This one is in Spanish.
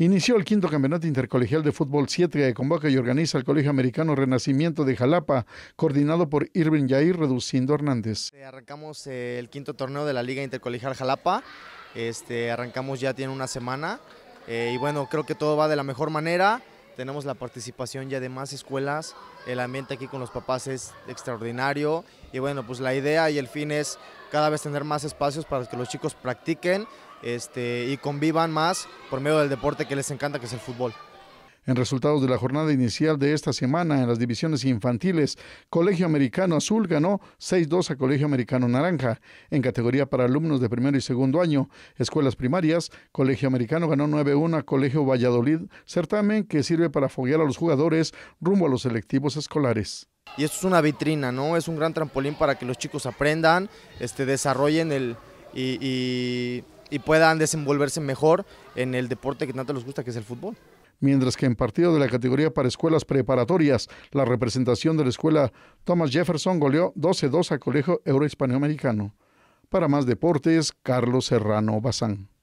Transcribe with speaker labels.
Speaker 1: Inició el quinto campeonato intercolegial de fútbol 7 de convoca y organiza el Colegio Americano Renacimiento de Jalapa, coordinado por Irving Yair Reducindo Hernández.
Speaker 2: Eh, arrancamos eh, el quinto torneo de la Liga Intercolegial Jalapa, este, arrancamos ya tiene una semana eh, y bueno, creo que todo va de la mejor manera tenemos la participación ya de más escuelas, el ambiente aquí con los papás es extraordinario y bueno, pues la idea y el fin es cada vez tener más espacios para que los chicos practiquen este, y convivan más por medio del deporte que les encanta, que es el fútbol.
Speaker 1: En resultados de la jornada inicial de esta semana en las divisiones infantiles, Colegio Americano Azul ganó 6-2 a Colegio Americano Naranja. En categoría para alumnos de primero y segundo año, escuelas primarias, Colegio Americano ganó 9-1 a Colegio Valladolid, certamen que sirve para foguear a los jugadores rumbo a los selectivos escolares.
Speaker 2: Y esto es una vitrina, ¿no? Es un gran trampolín para que los chicos aprendan, este, desarrollen el, y, y puedan desenvolverse mejor en el deporte que tanto les gusta, que es el fútbol
Speaker 1: mientras que en partido de la categoría para escuelas preparatorias, la representación de la escuela Thomas Jefferson goleó 12-2 al Colegio Eurohispanoamericano. Para más deportes, Carlos Serrano Bazán.